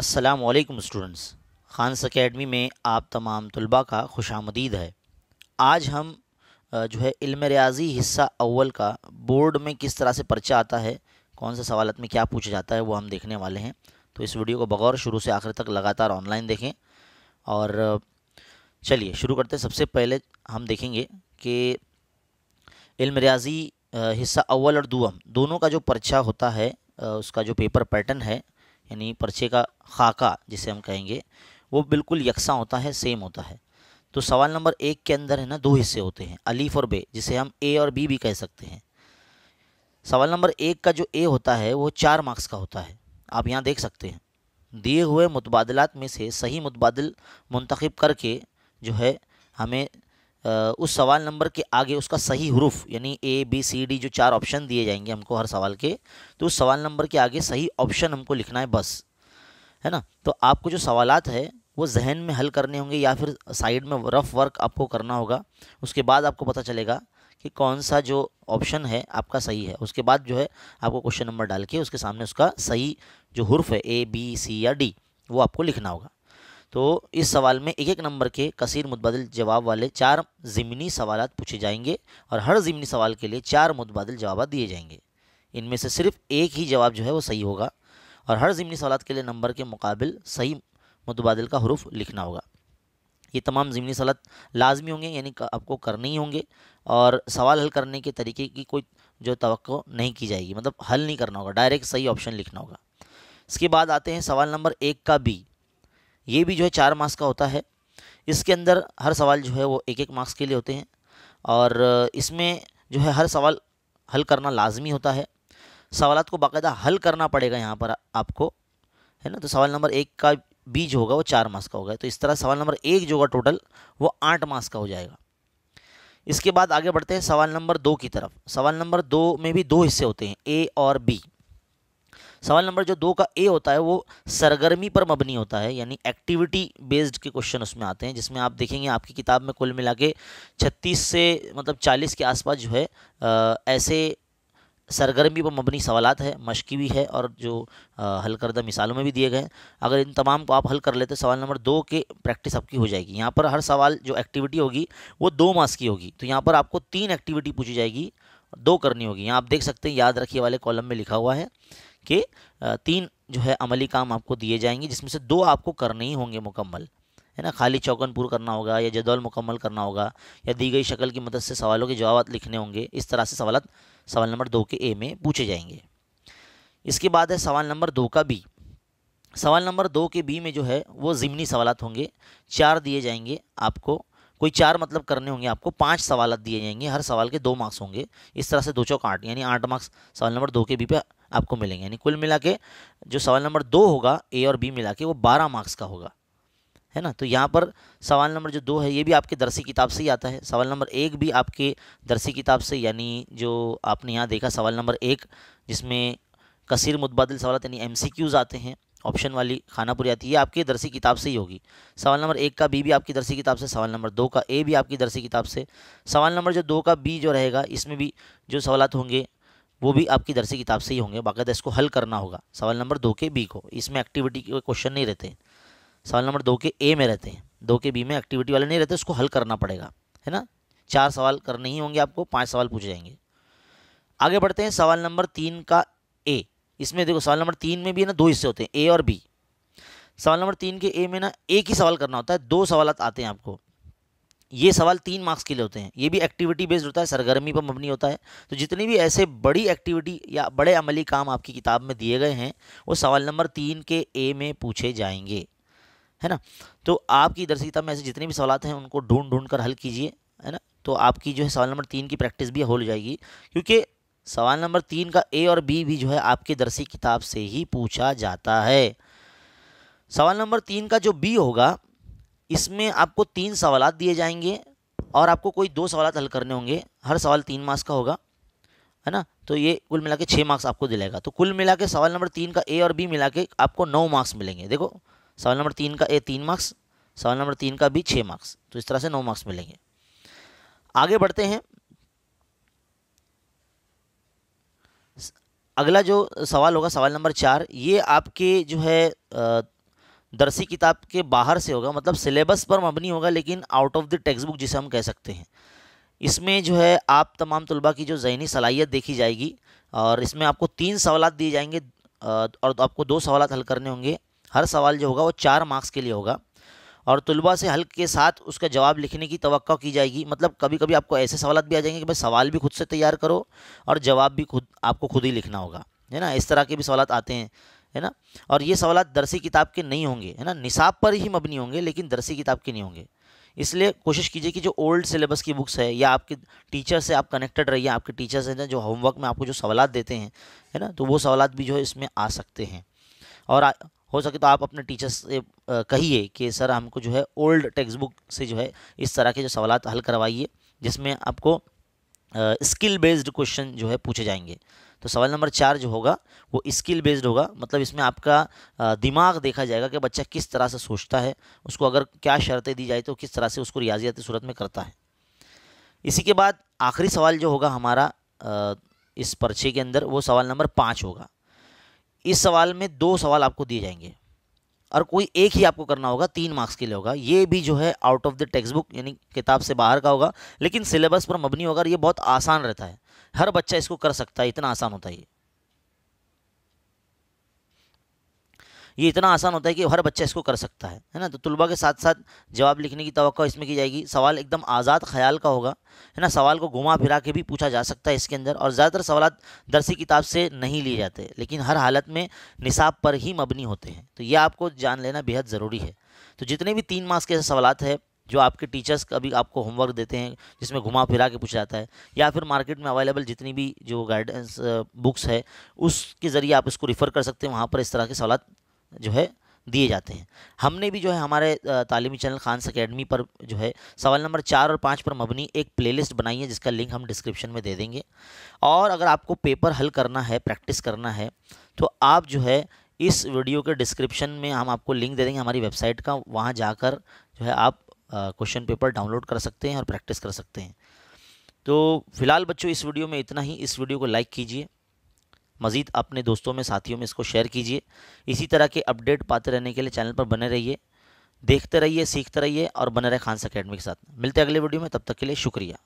असलकम students Khans academy में आप तमाम तलबा का खुश आमदीद है आज हम जो है इल्म रियाजी हिस्सा अव्वल का बोर्ड में किस तरह से पर्चा आता है कौन से सवालत में क्या पूछा जाता है वो हम देखने वाले हैं तो इस वीडियो को बगौर शुरू से आखिर तक लगातार ऑनलाइन देखें और चलिए शुरू करते सबसे पहले हम देखेंगे कि इल्म रियाजी हिस्सा अव्वल और दुम दोनों का जो पर्चा होता है उसका जो पेपर पैटर्न है यानी पर्चे का खाका जिसे हम कहेंगे वो बिल्कुल यकसा होता है सेम होता है तो सवाल नंबर एक के अंदर है ना दो हिस्से होते हैं अलीफ और बे जिसे हम ए और बी भी कह सकते हैं सवाल नंबर एक का जो ए होता है वो चार मार्क्स का होता है आप यहाँ देख सकते हैं दिए हुए मुतबादलात में से सही मुतबादल मुंतखब करके जो है हमें उस सवाल नंबर के आगे उसका सही हरूफ यानी ए बी सी डी जो चार ऑप्शन दिए जाएंगे हमको हर सवाल के तो उस सवाल नंबर के आगे सही ऑप्शन हमको लिखना है बस है ना तो आपको जो सवालत है वो जहन में हल करने होंगे या फिर साइड में रफ़ वर्क आपको करना होगा उसके बाद आपको पता चलेगा कि कौन सा जो ऑप्शन है आपका सही है उसके बाद जो है आपको क्वेश्चन नंबर डाल के उसके सामने उसका सही जो हरूफ है ए बी सी या डी वो आपको लिखना होगा तो इस सवाल में एक एक नंबर के कसीर मुतबादल जवाब वाले चार ज़िमनी सवाल पूछे जाएंगे और हर ज़िमनी सवाल के लिए चार मुतबादल जवाब दिए जाएंगे इनमें से सिर्फ एक ही जवाब जो है वो सही होगा और हर ज़मनी सवाल के लिए नंबर के मुकाबल सही मुतबादल का हरूफ लिखना होगा ये तमाम ज़मनी सवाल लाजमी होंगे यानी आपको करने ही होंगे और सवाल हल करने के तरीके की कोई जो तो नहीं की जाएगी मतलब हल नहीं करना होगा डायरेक्ट सही ऑप्शन लिखना होगा इसके बाद आते हैं सवाल नंबर एक का बी ये भी जो है चार मार्क्स का होता है इसके अंदर हर सवाल जो है वो एक एक मार्क्स के लिए होते हैं और इसमें जो है हर सवाल हल करना लाजमी होता है सवाल को बाकायदा हल करना पड़ेगा यहाँ पर आपको है ना तो सवाल नंबर एक का बी जो होगा वो चार मार्क्स का होगा तो इस तरह सवाल नंबर एक जो होगा टोटल वो आठ मार्क्स का हो जाएगा इसके बाद आगे बढ़ते हैं सवाल नंबर दो की तरफ सवाल नंबर दो में भी दो हिस्से होते हैं ए और बी सवाल नंबर जो दो का ए होता है वो सरगर्मी पर मबनी होता है यानी एक्टिविटी बेस्ड के क्वेश्चन उसमें आते हैं जिसमें आप देखेंगे आपकी किताब में कुल मिला के छत्तीस से मतलब चालीस के आसपास जो है आ, ऐसे सरगर्मी पर मबनी सवालत है मशकी भी है और जो हल करदा मिसालों में भी दिए गए अगर इन तमाम को आप हल कर लेते सवाल नंबर दो के प्रैक्टिस आपकी हो जाएगी यहाँ पर हर सवाल जो एक्टिविटी होगी वो दो मास की होगी तो यहाँ पर आपको तीन एक्टिविटी पूछी जाएगी दो करनी होगी यहाँ आप देख सकते हैं याद रखिए वाले कॉलम में लिखा हुआ है के तीन जो है अमली काम आपको दिए जाएंगे जिसमें से दो आपको करने ही होंगे मुकम्मल है ना खाली चौकनपुर करना होगा या जदौल मुकम्मल करना होगा या दी गई शक्ल की मदद से सवालों के जवाब लिखने होंगे इस तरह से सवाल सवाल नंबर दो के ए में पूछे जाएंगे इसके बाद है सवाल नंबर दो का बी सवाल नंबर दो के बी में जो है वो ज़िमनी सवाल होंगे चार दिए जाएंगे आपको कोई चार मतलब करने होंगे आपको पांच सवाल दिए जाएंगे हर सवाल के दो मार्क्स होंगे इस तरह से दो चौक आठ यानी आठ मार्क्स सवाल नंबर दो के बी पे आपको मिलेंगे यानी कुल मिला के जो सवाल नंबर दो होगा ए और बी मिला के वो बारह मार्क्स का होगा है ना तो यहाँ पर सवाल नंबर जो दो है ये भी आपके दरसी किताब से ही आता है सवाल नंबर एक भी आपके दरसी किताब से यानी जो आपने यहाँ देखा सवाल नंबर एक जिसमें कसीर मुतबादिल सवाल यानी एम आते हैं ऑप्शन वाली खानापुरी आती है आपकी दरसी किताब से ही होगी सवाल नंबर एक का बी भी आपकी दरसी किताब से सवाल नंबर दो का ए भी आपकी दरसी किताब से सवाल नंबर जो दो का बी जो रहेगा इसमें भी जो सवालत होंगे वो भी आपकी दरसी किताब से ही होंगे बाकायदा तो इसको हल करना होगा सवाल नंबर दो के बी को इसमें एक्टिविटी के क्वेश्चन नहीं रहते सवाल नंबर दो के ए में रहते हैं दो के बी में एक्टिविटी वाले नहीं रहते उसको हल करना पड़ेगा है ना चार सवाल करने ही होंगे आपको पाँच सवाल पूछे जाएंगे आगे बढ़ते हैं सवाल नंबर तीन का ए इसमें देखो सवाल नंबर तीन में भी है ना दो हिस्से होते हैं ए और बी सवाल नंबर तीन के ए में ना एक ही सवाल करना होता है दो सवाल आते हैं आपको ये सवाल तीन मार्क्स के लिए होते हैं ये भी एक्टिविटी बेस्ड होता है सरगर्मी पर मबनी होता है तो जितनी भी ऐसे बड़ी एक्टिविटी या बड़े अमली काम आपकी किताब में दिए गए हैं वो सवाल नंबर तीन के ए में पूछे जाएंगे है ना तो आपकी से किताब में ऐसे जितने भी सवाल हैं उनको ढूंढ ढूंढ कर हल कीजिए है ना तो आपकी जो है सवाल नंबर तीन की प्रैक्टिस भी हो जाएगी क्योंकि सवाल नंबर तीन का ए और बी भी जो है आपके दरसी किताब से ही पूछा जाता है सवाल नंबर तीन का जो बी होगा इसमें आपको तीन सवाल दिए जाएंगे और आपको कोई दो सवाल हल करने होंगे हर सवाल तीन मार्क्स का होगा है ना तो ये कुल मिला के छः मार्क्स आपको दिलाएगा तो कुल मिला के सवाल नंबर तीन का ए और बी मिला के आपको नौ मार्क्स मिलेंगे देखो सवाल नंबर तीन का ए तीन मार्क्स सवाल नंबर तीन का बी छः मार्क्स तो इस तरह से नौ मार्क्स मिलेंगे आगे बढ़ते हैं अगला जो सवाल होगा सवाल नंबर चार ये आपके जो है दरसी किताब के बाहर से होगा मतलब सिलेबस पर मबनी होगा लेकिन out of the text book जिसे हम कह सकते हैं इसमें जो है आप तमाम तलबा की जो जहनी सलाहियत देखी जाएगी और इसमें आपको तीन सवाल दिए जाएंगे और आपको दो सवाल हल करने होंगे हर सवाल जो होगा वो चार मार्क्स के लिए होगा और तलबा से हल के साथ उसका जवाब लिखने की तो की जाएगी मतलब कभी कभी आपको ऐसे सवाल भी आ जाएंगे कि भाई सवाल भी खुद से तैयार करो और जवाब भी खुद आपको खुद ही लिखना होगा है ना इस तरह के भी सवाल आते हैं है ना और ये सवाल दरसी किताब के नहीं होंगे है ना निसाब पर ही मबनी होंगे लेकिन दरसी किताब के नहीं होंगे इसलिए कोशिश कीजिए कि जो ओल्ड सिलेबस की बुक्स है या आपके टीचर से आप कनेक्टेड रहिए आपके टीचर्स हैं जो होमवर्क में आपको जो सवाल देते हैं है ना तो वो सवाल भी जो है इसमें आ सकते हैं और हो सके तो आप अपने टीचर्स से कहिए कि सर हमको जो है ओल्ड टेक्स्ट बुक से जो है इस तरह के जो सवाल हल करवाइए जिसमें आपको स्किल बेस्ड क्वेश्चन जो है पूछे जाएंगे तो सवाल नंबर चार जो होगा वो स्किल बेस्ड होगा मतलब इसमें आपका दिमाग देखा जाएगा कि बच्चा किस तरह से सोचता है उसको अगर क्या शर्तें दी जाए तो किस तरह से उसको रियाजियाती सूरत में करता है इसी के बाद आखिरी सवाल जो होगा हमारा इस पर्चे के अंदर वो सवाल नंबर पाँच होगा इस सवाल में दो सवाल आपको दिए जाएंगे और कोई एक ही आपको करना होगा तीन मार्क्स के लिए होगा ये भी जो है out of the text book यानी किताब से बाहर का होगा लेकिन सिलेबस पर मबनी होगा और ये बहुत आसान रहता है हर बच्चा इसको कर सकता है इतना आसान होता है ये ये इतना आसान होता है कि हर बच्चा इसको कर सकता है है ना तो तलबा के साथ साथ जवाब लिखने की तो इसमें की जाएगी सवाल एकदम आज़ाद ख्याल का होगा है ना सवाल को घुमा फिरा के भी पूछा जा सकता है इसके अंदर और ज़्यादातर सवाल दरसी किताब से नहीं लिए जाते लेकिन हर हालत में निसाब पर ही मबनी होते हैं तो ये आपको जान लेना बेहद ज़रूरी है तो जितने भी तीन मास के ऐसे सवाल है जो आपके टीचर्स कभी आपको होमवर्क देते हैं जिसमें घुमा फिरा के पूछा जाता है या फिर मार्केट में अवेलेबल जितनी भी जो गाइडेंस बुक्स है उसके ज़रिए आप इसको रिफ़र कर सकते हैं वहाँ पर इस तरह के सवाल जो है दिए जाते हैं हमने भी जो है हमारे तालीमी चैनल खानस अकेडमी पर जो है सवाल नंबर चार और पाँच पर मबनी एक प्लेलिस्ट बनाई है जिसका लिंक हम डिस्क्रिप्शन में दे देंगे और अगर आपको पेपर हल करना है प्रैक्टिस करना है तो आप जो है इस वीडियो के डिस्क्रिप्शन में हम आपको लिंक दे देंगे हमारी वेबसाइट का वहाँ जाकर जो है आप क्वेश्चन पेपर डाउनलोड कर सकते हैं और प्रैक्टिस कर सकते हैं तो फिलहाल बच्चों इस वीडियो में इतना ही इस वीडियो को लाइक कीजिए मज़ीद अपने दोस्तों में साथियों में इसको शेयर कीजिए इसी तरह के अपडेट पाते रहने के लिए चैनल पर बने रहिए देखते रहिए सीखते रहिए और बने रहे खानस अकेडमी के साथ मिलते अगले वीडियो में तब तक के लिए शुक्रिया